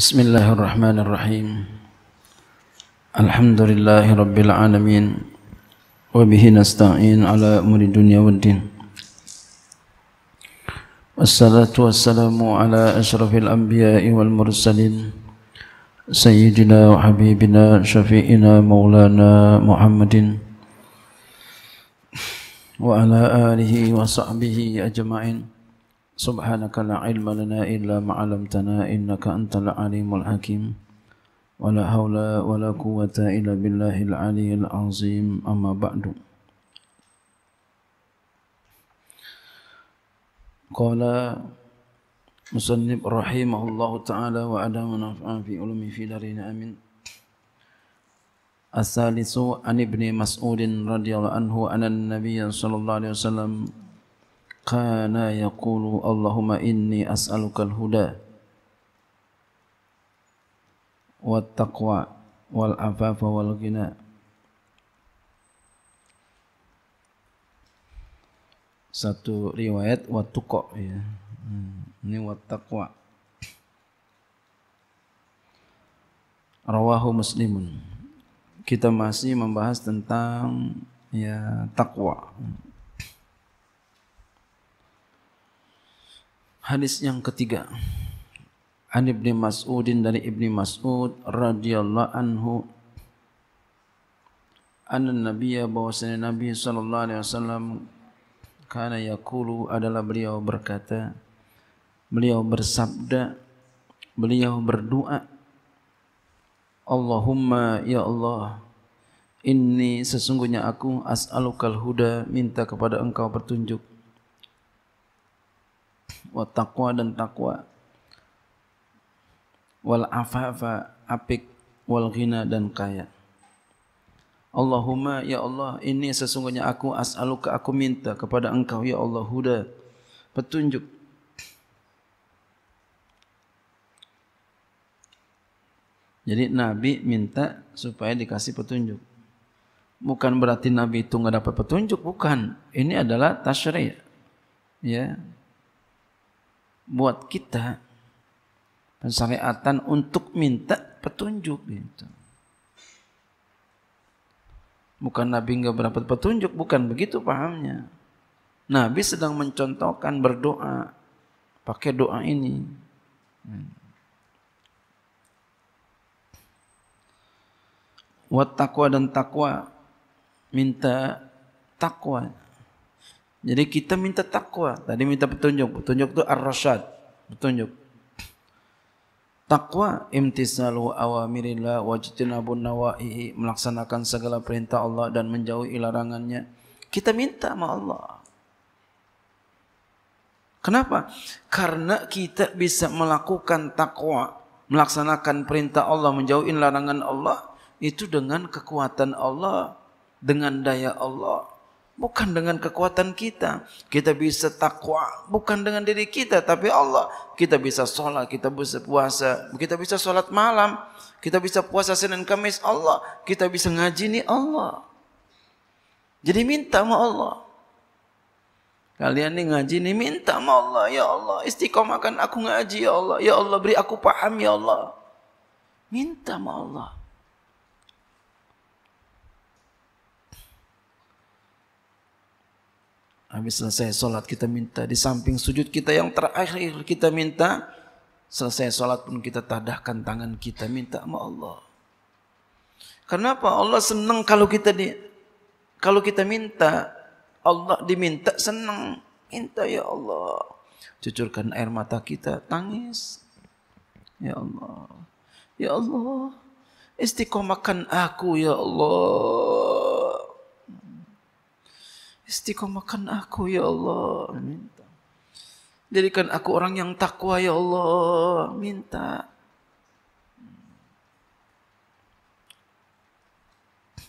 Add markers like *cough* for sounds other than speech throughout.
بسم الله الرحمن الرحيم الحمد لله رب العالمين وبه نستعين على أمور الدنيا والدين والصلاة والسلام على أشرف الأنبياء والمرسلين سيدنا وحبيبنا شفيئنا مولانا محمد وعلى آله وصحبه أجمعين سبحانك لا علم لنا إلا ما علمتنا إنك أنت العليم الحكيم ولا حول ولا قوة إلا بالله العلي العظيم أما بعد قال مسنب رحمه الله تعالى وأدام نفعا في علمه في دارنا آمين الثالث عن ابن مسعود رضي الله عنه أن النبي صلى الله عليه وسلم kana yaqulu Allahumma inni as'alukal huda wa taqwa wal afafa wal ghina satu riwayat wat tuqa ya hmm, ini wat taqwa rawahu muslimun kita masih membahas tentang ya takwa Hadis yang ketiga. An Ibn Mas'udin dari Ibn Mas'ud radhiyallahu anhu an nabiyya bahwasanya Nabi sallallahu alaihi wasallam kana yaqulu adalah beliau berkata beliau bersabda beliau berdoa Allahumma ya Allah inni sesungguhnya aku as'alukal huda minta kepada engkau petunjuk wa taqwa dan taqwa wal afafa apik wal ghina dan kaya Allahumma ya Allah ini sesungguhnya aku as'aluka aku minta kepada engkau ya Allah huda petunjuk Jadi Nabi minta supaya dikasih petunjuk. Bukan berarti Nabi itu nggak dapat petunjuk, bukan. Ini adalah tasyri. Ya, buat kita pensyariatan untuk minta petunjuk gitu. Bukan Nabi nggak berapa petunjuk, bukan begitu pahamnya. Nabi sedang mencontohkan berdoa pakai doa ini. Wat takwa dan takwa minta takwa Jadi kita minta takwa. Tadi minta petunjuk. Petunjuk itu ar-rasyad. Petunjuk. Takwa imtisalu awamirillah wajtinabun nawaihi melaksanakan segala perintah Allah dan menjauhi larangannya. Kita minta sama Allah. Kenapa? Karena kita bisa melakukan takwa, melaksanakan perintah Allah, menjauhi larangan Allah itu dengan kekuatan Allah, dengan daya Allah. bukan dengan kekuatan kita. Kita bisa takwa bukan dengan diri kita, tapi Allah. Kita bisa sholat, kita bisa puasa, kita bisa sholat malam, kita bisa puasa Senin Kamis Allah, kita bisa ngaji ini Allah. Jadi minta sama Allah. Kalian nih ngaji nih minta sama Allah, ya Allah istiqomahkan aku ngaji ya Allah, ya Allah beri aku paham ya Allah. Minta sama Allah. Habis selesai solat kita minta di samping sujud kita yang terakhir kita minta selesai solat pun kita tadahkan tangan kita minta sama Allah. Kenapa Allah senang kalau kita di kalau kita minta Allah diminta senang minta ya Allah cucurkan air mata kita tangis ya Allah ya Allah istiqomahkan aku ya Allah Istiqomahkan aku ya Allah. Minta. Jadikan aku orang yang takwa ya Allah. Minta.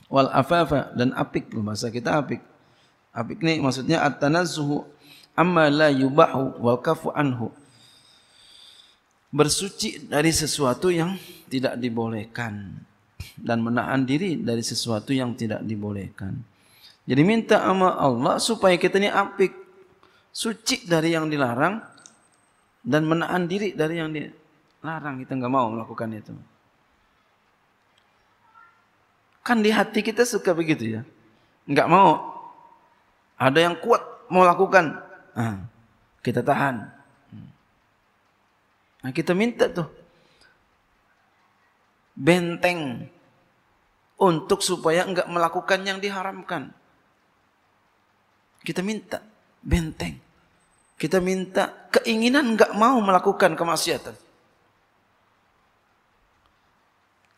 Wal afafa dan apik loh masa kita apik. Apik ni maksudnya at-tanazzuhu amma la yubahu wal kafu anhu. Bersuci dari sesuatu yang tidak dibolehkan dan menahan diri dari sesuatu yang tidak dibolehkan. Jadi minta sama Allah supaya kita ini apik, suci dari yang dilarang dan menahan diri dari yang dilarang. Kita nggak mau melakukan itu. Kan di hati kita suka begitu ya. Nggak mau. Ada yang kuat mau lakukan. Nah, kita tahan. Nah kita minta tuh. Benteng. Untuk supaya nggak melakukan yang diharamkan. Kita minta benteng. Kita minta keinginan nggak mau melakukan kemaksiatan.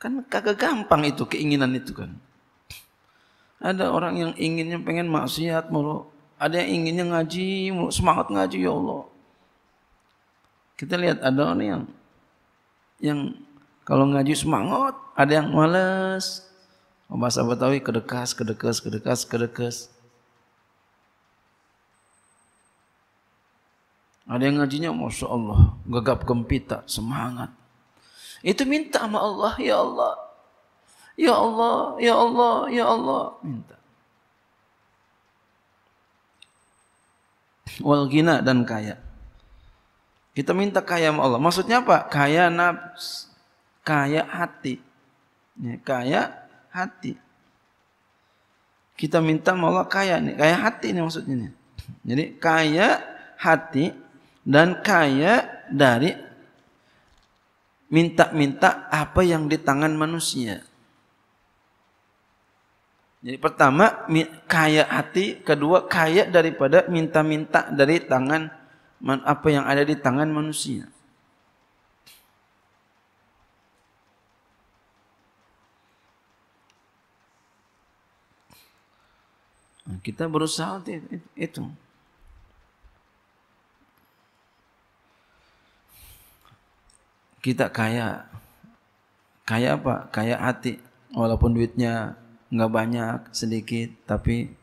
Kan kagak gampang itu keinginan itu kan. Ada orang yang inginnya pengen maksiat mulu. Ada yang inginnya ngaji, mulu. semangat ngaji ya Allah. Kita lihat ada orang yang yang kalau ngaji semangat, ada yang malas. Oh, bahasa Betawi kedekas, kedekas, kedekas, kedekas. Ada yang ngajinya Masya Allah, gegap gempita, semangat. Itu minta sama Allah, Ya Allah. Ya Allah, Ya Allah, Ya Allah. Minta. Walgina dan kaya. Kita minta kaya sama Allah. Maksudnya apa? Kaya nafs, kaya hati. Ya, kaya hati. Kita minta sama Allah kaya nih, kaya hati ini maksudnya nih. Jadi kaya hati dan kaya dari minta-minta apa yang di tangan manusia. Jadi pertama kaya hati, kedua kaya daripada minta-minta dari tangan apa yang ada di tangan manusia. Nah, kita berusaha itu. kita kaya kaya apa kaya hati walaupun duitnya nggak banyak sedikit tapi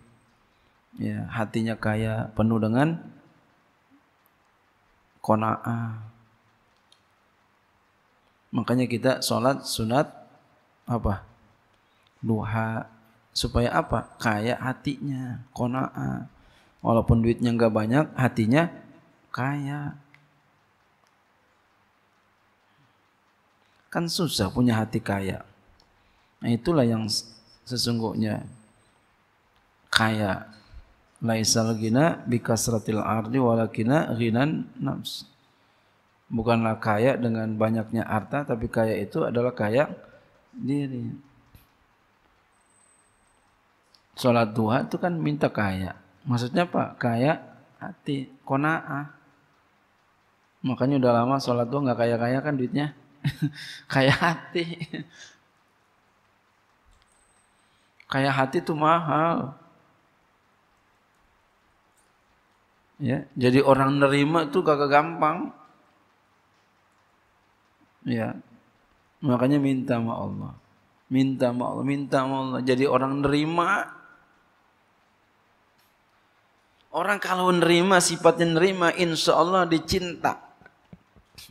ya hatinya kaya penuh dengan kona'ah makanya kita sholat sunat apa duha supaya apa kaya hatinya kona'ah walaupun duitnya nggak banyak hatinya kaya Kan susah punya hati kaya. Nah itulah yang sesungguhnya kaya. Laisal gina bikasratil ardi walakina ghinan nafs. Bukanlah kaya dengan banyaknya harta, tapi kaya itu adalah kaya diri. Sholat duha itu kan minta kaya. Maksudnya apa? Kaya hati, kona'ah. Makanya udah lama sholat duha nggak kaya-kaya kan duitnya. *laughs* kayak hati. kayak hati itu mahal. Ya, jadi orang nerima itu kagak gampang. Ya. Makanya minta sama Allah. Minta sama Allah, minta sama Allah. Jadi orang nerima Orang kalau nerima sifatnya nerima, insya Allah dicinta.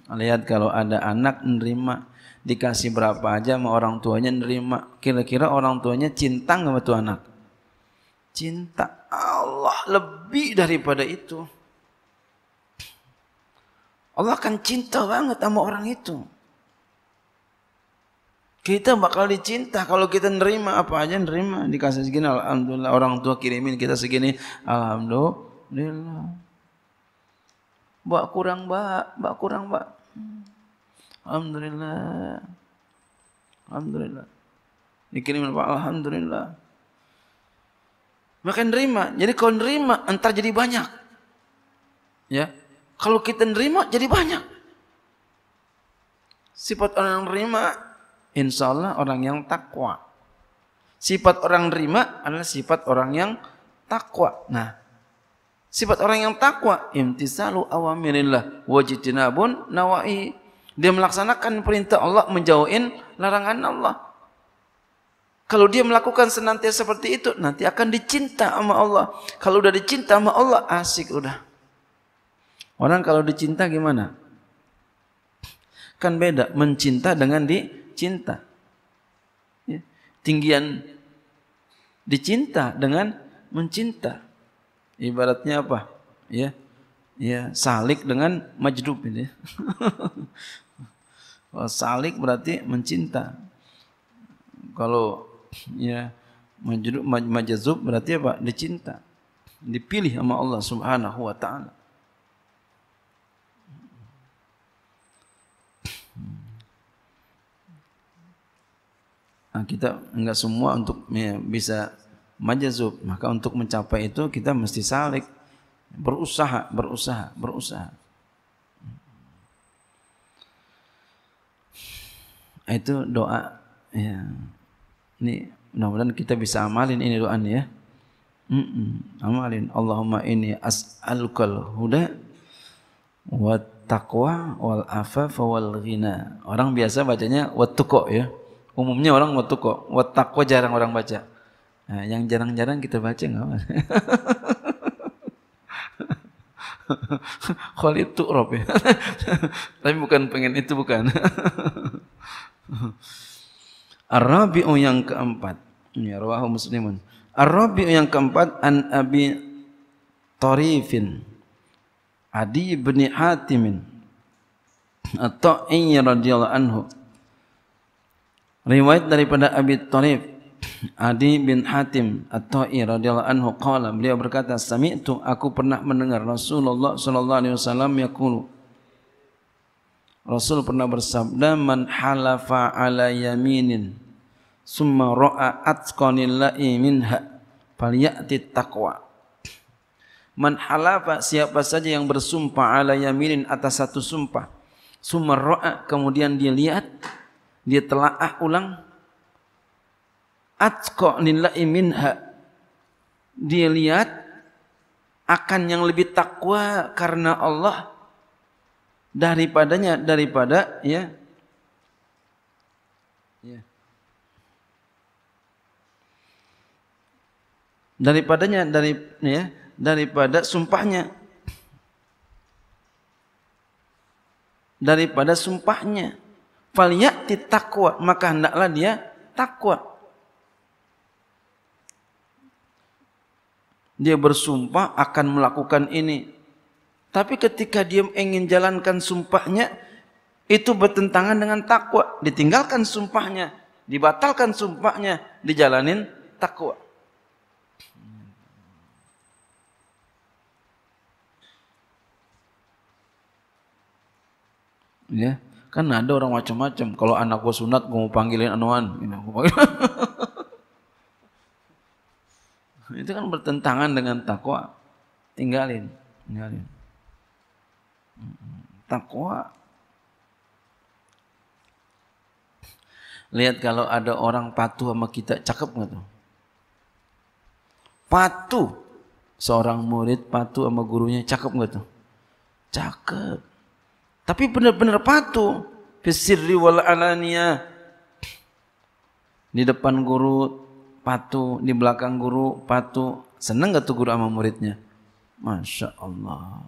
Lihat kalau ada anak nerima dikasih berapa aja sama orang tuanya nerima. Kira-kira orang tuanya cinta nggak sama tuh anak? Cinta Allah lebih daripada itu. Allah akan cinta banget sama orang itu. Kita bakal dicinta kalau kita nerima apa aja nerima dikasih segini alhamdulillah orang tua kirimin kita segini alhamdulillah. Mbak kurang mbak, mbak kurang mbak. Alhamdulillah. Alhamdulillah. Dikirim Pak Alhamdulillah. Maka kan nerima. Jadi kalau nerima, entar jadi banyak. Ya. Kalau kita nerima, jadi banyak. Sifat orang yang nerima, insya Allah orang yang takwa. Sifat orang nerima adalah sifat orang yang takwa. Nah, Sifat orang yang takwa, imtisalu awamirillah wajitinabun nawai Dia melaksanakan perintah Allah, menjauhin larangan Allah. Kalau dia melakukan senantiasa seperti itu, nanti akan dicinta sama Allah. Kalau udah dicinta sama Allah, asik udah. Orang kalau dicinta gimana? Kan beda mencinta dengan dicinta. Ya, tinggian dicinta dengan mencinta ibaratnya apa? Ya. Ya, salik dengan majdub ini. *laughs* Kalau salik berarti mencinta. Kalau ya majdub majazub berarti apa? Dicinta. Dipilih sama Allah Subhanahu wa taala. Nah, kita enggak semua untuk ya, bisa majazub. Maka untuk mencapai itu kita mesti salik. Berusaha, berusaha, berusaha. Itu doa. Ya. Ini mudah-mudahan kita bisa amalin ini doa ya. Mm-mm. Amalin. Allahumma ini as'alukal huda wa taqwa wal afafa wal ghina. Orang biasa bacanya wa ya. Umumnya orang wa tuqo. Wa taqwa jarang orang baca. Nah, yang jarang-jarang kita baca nggak mas? *laughs* Khalid Tu'rob ya. *laughs* Tapi bukan pengen itu bukan. *laughs* Ar-Rabi'u yang keempat. Ya, rawahu muslimun. Ar-Rabi'u yang keempat an Abi Tarifin. Adi bin Hatimin. atau tai radhiyallahu anhu. Riwayat daripada Abi Tarif Adi bin Hatim At-Ta'i radhiyallahu anhu qala beliau berkata sami'tu aku pernah mendengar Rasulullah sallallahu alaihi wasallam yaqulu Rasul pernah bersabda man halafa ala yaminin summa ra'a atqanillahi minha falyati taqwa Man halafa siapa saja yang bersumpah ala yaminin atas satu sumpah summa ra'a kemudian dia lihat dia telaah ulang minha. Dia lihat akan yang lebih takwa karena Allah daripadanya daripada ya ya daripadanya dari ya daripada sumpahnya daripada sumpahnya faliyati takwa maka hendaklah dia takwa Dia bersumpah akan melakukan ini. Tapi ketika dia ingin jalankan sumpahnya, itu bertentangan dengan takwa. Ditinggalkan sumpahnya, dibatalkan sumpahnya, dijalanin takwa. Ya, kan ada orang macam-macam. Kalau anak gua sunat, gua mau panggilin anuan. *laughs* Itu kan bertentangan dengan takwa. Tinggalin, tinggalin. Takwa Lihat kalau ada orang patuh sama kita, cakep nggak tuh? Patuh. Seorang murid patuh sama gurunya, cakep nggak tuh? Cakep. Tapi benar-benar patuh. Fisirri wal alania. Di depan guru patu di belakang guru patu seneng gak tuh guru sama muridnya masya Allah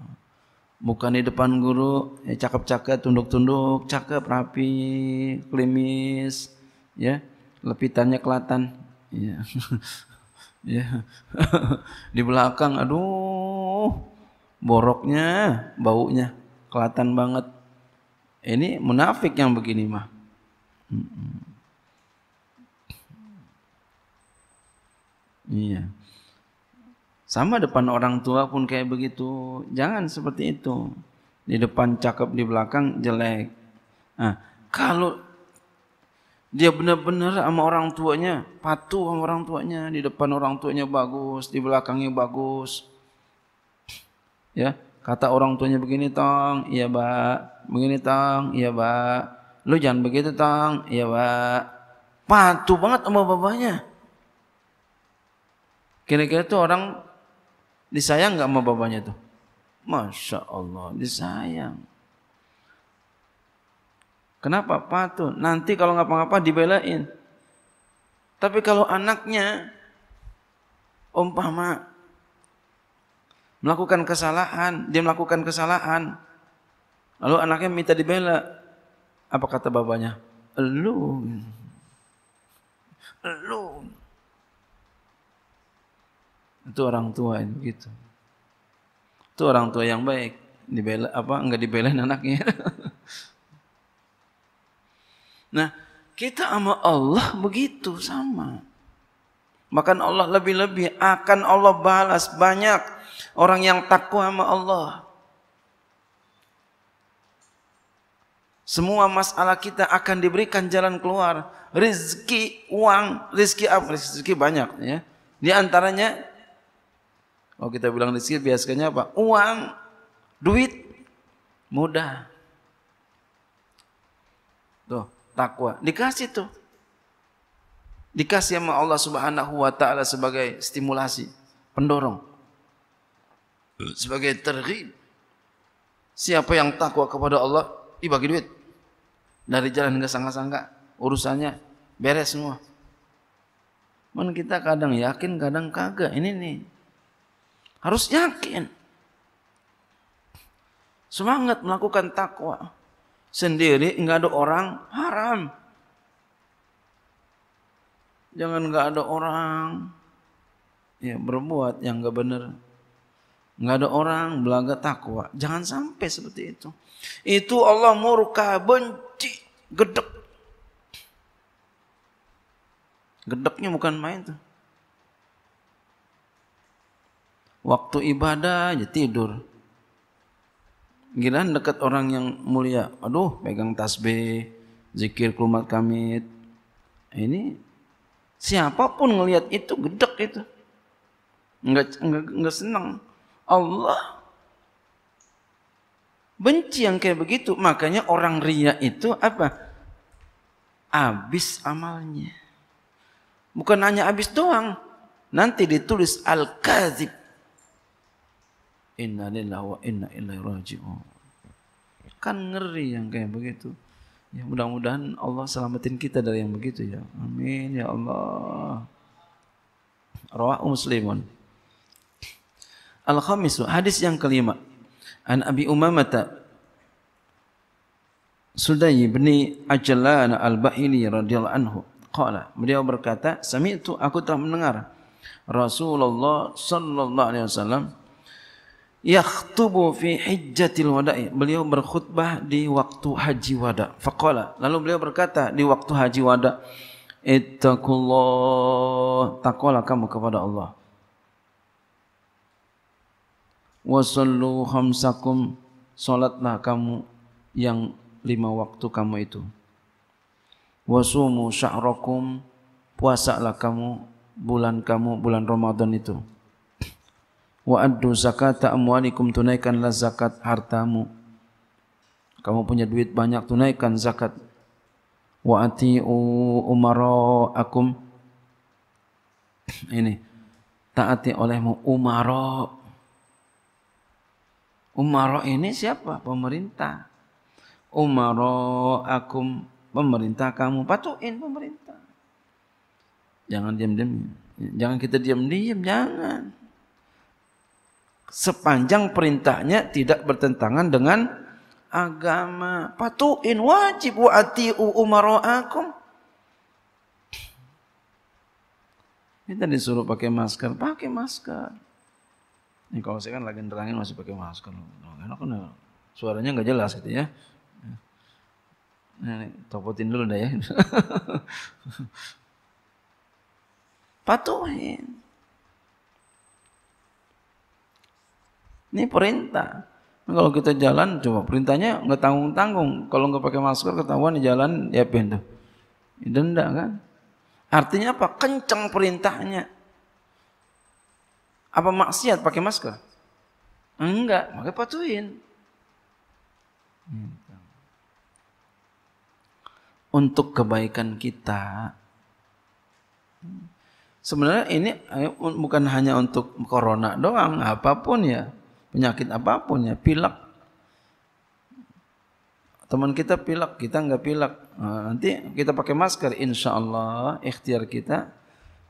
bukan di depan guru ya cakep-cakep tunduk-tunduk cakep rapi klimis ya lepitannya kelatan ya *laughs* ya *laughs* di belakang aduh boroknya baunya kelatan banget ini munafik yang begini mah Iya. Sama depan orang tua pun kayak begitu. Jangan seperti itu. Di depan cakep, di belakang jelek. Nah, kalau dia benar-benar sama orang tuanya, patuh sama orang tuanya, di depan orang tuanya bagus, di belakangnya bagus. Ya, kata orang tuanya begini, "Tong, iya, Pak." Begini, "Tong, iya, Pak." Lu jangan begitu, "Tong." Iya, Pak. Patuh banget sama bapaknya. Kira-kira tuh orang disayang nggak sama bapaknya tuh? Masya Allah, disayang. Kenapa? Patuh. Nanti kalau apa-apa dibelain. Tapi kalau anaknya umpama melakukan kesalahan, dia melakukan kesalahan, lalu anaknya minta dibela, apa kata bapaknya? Elu, elu, itu orang tua gitu. Itu orang tua yang baik. Dibela apa nggak dibelain anaknya. *laughs* nah, kita sama Allah begitu sama. Bahkan Allah lebih-lebih akan Allah balas banyak orang yang takwa sama Allah. Semua masalah kita akan diberikan jalan keluar. Rizki uang, rizki apa? Rizki banyak ya. Di antaranya kalau kita bilang rezeki biasanya apa? Uang, duit, mudah. Tuh, takwa. Dikasih tuh. Dikasih sama Allah Subhanahu wa taala sebagai stimulasi, pendorong. Sebagai tergib. Siapa yang takwa kepada Allah, dibagi duit. Dari jalan nggak sangka-sangka, urusannya beres semua. Mana kita kadang yakin, kadang kagak. Ini nih, harus yakin. Semangat melakukan takwa. Sendiri nggak ada orang haram. Jangan nggak ada orang ya berbuat yang nggak benar. Nggak ada orang belaga takwa. Jangan sampai seperti itu. Itu Allah murka, benci, gedek. Gedeknya bukan main tuh. Waktu ibadah aja tidur. Gilaan dekat orang yang mulia. Aduh, pegang tasbih, zikir kumat kamit. Ini siapapun ngelihat itu gedek itu. Enggak enggak enggak senang. Allah benci yang kayak begitu. Makanya orang ria itu apa? Habis amalnya. Bukan hanya habis doang. Nanti ditulis al-kadzib inna lillahi wa inna ilaihi rajiun. Kan ngeri yang kayak begitu. Ya mudah-mudahan Allah selamatin kita dari yang begitu ya. Amin ya Allah. Rawah Muslimun. Al-Khamis hadis yang kelima. An Abi Umamah Sudai bin Ajlan Al-Bahili radhiyallahu anhu qala beliau berkata sami'tu aku telah mendengar Rasulullah sallallahu alaihi wasallam yakhtubu fi hijjatil wada'i. Beliau berkhutbah di waktu haji wada. Faqala. Lalu beliau berkata di waktu haji wada. Ittaqullah. Taqwala kamu kepada Allah. Wasallu khamsakum. Salatlah kamu yang lima waktu kamu itu. Wasumu sya'rakum. Puasalah kamu bulan kamu, bulan Ramadan itu wa addu zakata amwalikum tunaikanlah zakat hartamu kamu punya duit banyak tunaikan zakat wa atiu umara'akum *sniffs* ini taati olehmu umara umara ini siapa pemerintah umara'akum pemerintah kamu patuhin pemerintah jangan diam-diam jangan kita diam-diam jangan sepanjang perintahnya tidak bertentangan dengan agama. Patuhin wajib wa ati'u umara'akum. Kita disuruh pakai masker, pakai masker. Ini kalau saya kan lagi nerangin masih pakai masker. Enak kan ya? suaranya nggak jelas gitu ya. Nah, topotin dulu dah ya. *laughs* Patuhin. Ini perintah. Nah, kalau kita jalan coba perintahnya nggak tanggung tanggung. Kalau nggak pakai masker ketahuan di jalan ya pindah. Denda kan. Artinya apa? Kencang perintahnya. Apa maksiat pakai masker? Enggak, maka patuhin. Untuk kebaikan kita. Sebenarnya ini eh, bukan hanya untuk corona doang, apapun ya penyakit apapun ya pilek teman kita pilek kita nggak pilek nah, nanti kita pakai masker insya Allah ikhtiar kita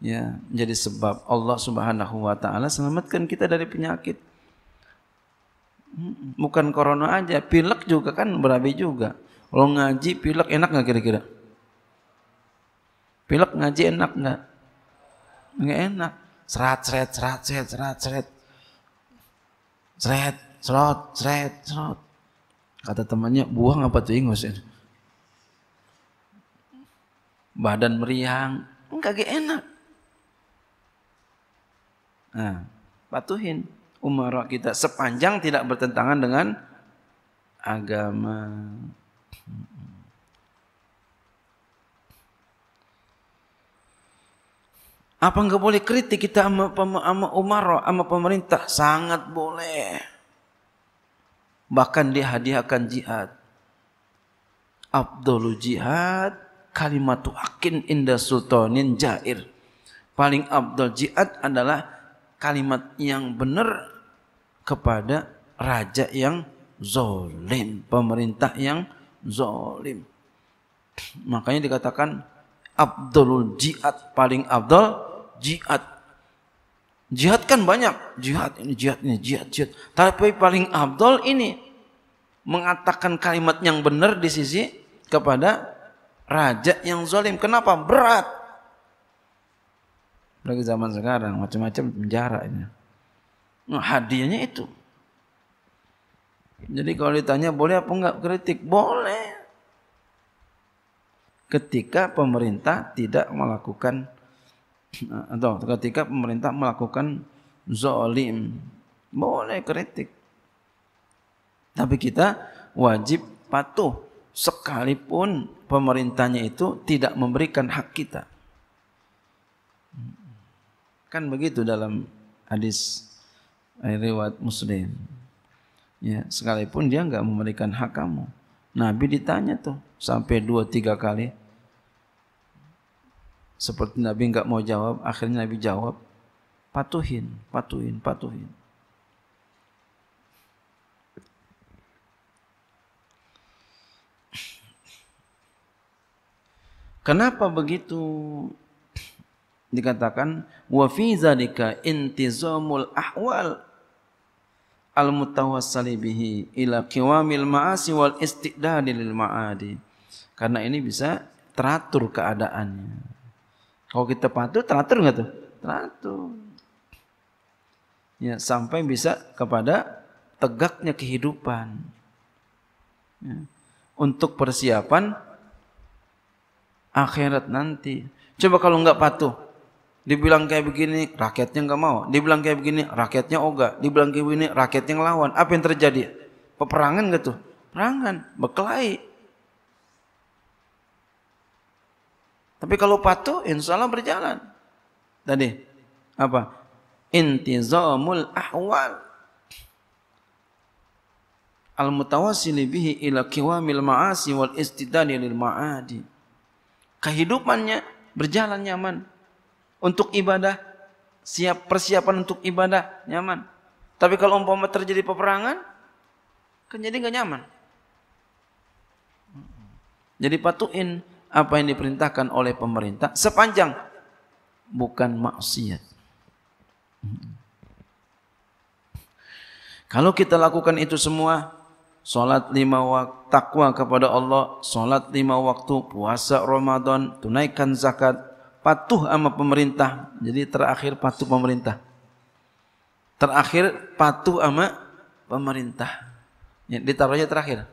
ya menjadi sebab Allah Subhanahu Wa Taala selamatkan kita dari penyakit hmm, bukan corona aja pilek juga kan berabi juga kalau ngaji pilek enak nggak kira-kira pilek ngaji enak nggak nggak enak serat seret serat seret serat seret seret, serot, seret, serot. Kata temannya, buang apa tuh ingus? Badan meriang, enggak enak. Nah, patuhin umara kita sepanjang tidak bertentangan dengan agama. Apa enggak boleh kritik kita sama, sama Umar, sama pemerintah? Sangat boleh. Bahkan dia dihadiahkan jihad. Abdul jihad kalimat akin indah sultanin jair. Paling abdul jihad adalah kalimat yang benar kepada raja yang zolim. Pemerintah yang zolim. Makanya dikatakan Abdul jihad paling abdul jihad. Jihad kan banyak, jihad ini, jihad ini, jihad, jihad. Tapi paling abdol ini mengatakan kalimat yang benar di sisi kepada raja yang zalim. Kenapa? Berat. Lagi zaman sekarang macam-macam penjara ini. Nah, hadiahnya itu. Jadi kalau ditanya boleh apa enggak kritik? Boleh. Ketika pemerintah tidak melakukan atau nah, ketika pemerintah melakukan zolim boleh kritik tapi kita wajib patuh sekalipun pemerintahnya itu tidak memberikan hak kita kan begitu dalam hadis riwayat muslim ya sekalipun dia nggak memberikan hak kamu Nabi ditanya tuh sampai dua tiga kali seperti Nabi enggak mau jawab, akhirnya Nabi jawab, patuhin, patuhin, patuhin. Kenapa begitu? Dikatakan wa fi zalika intizamul ahwal al-mutawassal bihi ila qiwamil ma'asi wal istidadi lil ma'adi. Karena ini bisa teratur keadaannya. Kalau kita patuh teratur nggak tuh? Teratur. Ya, sampai bisa kepada tegaknya kehidupan. Ya. Untuk persiapan akhirat nanti. Coba kalau nggak patuh, dibilang kayak begini, rakyatnya nggak mau. Dibilang kayak begini, rakyatnya ogah. Dibilang kayak begini, rakyatnya ngelawan. Apa yang terjadi? Peperangan nggak tuh? Perangan, berkelahi. Tapi kalau patuh, insya Allah berjalan. Tadi, apa? Intizamul ahwal. Al-mutawasili bihi ila kiwamil ma'asi wal istidani lil ma'adi. Kehidupannya berjalan nyaman. Untuk ibadah, siap persiapan untuk ibadah nyaman. Tapi kalau umpama terjadi peperangan, kan jadi nggak nyaman. Jadi patuhin apa yang diperintahkan oleh pemerintah sepanjang bukan maksiat. Kalau kita lakukan itu semua, Salat lima waktu, takwa kepada Allah, salat lima waktu, puasa Ramadan, tunaikan zakat, patuh sama pemerintah. Jadi terakhir patuh pemerintah. Terakhir patuh sama pemerintah. Ya, ditaruhnya terakhir.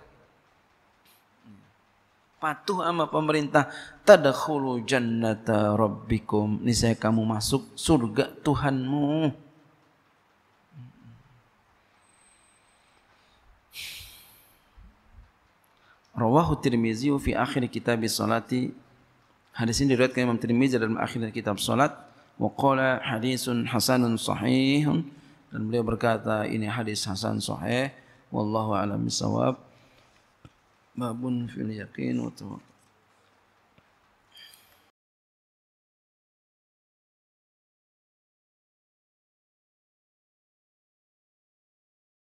patuh sama pemerintah tadkhulu jannata rabbikum ini saya kamu masuk surga Tuhanmu Rawahu Tirmizi fi akhir kitab salati hadis ini diriwayatkan Imam Tirmizi dalam akhir kitab salat wa qala hadisun hasanun sahihun dan beliau berkata ini hadis hasan sahih wallahu alam bisawab باب في اليقين والتوكل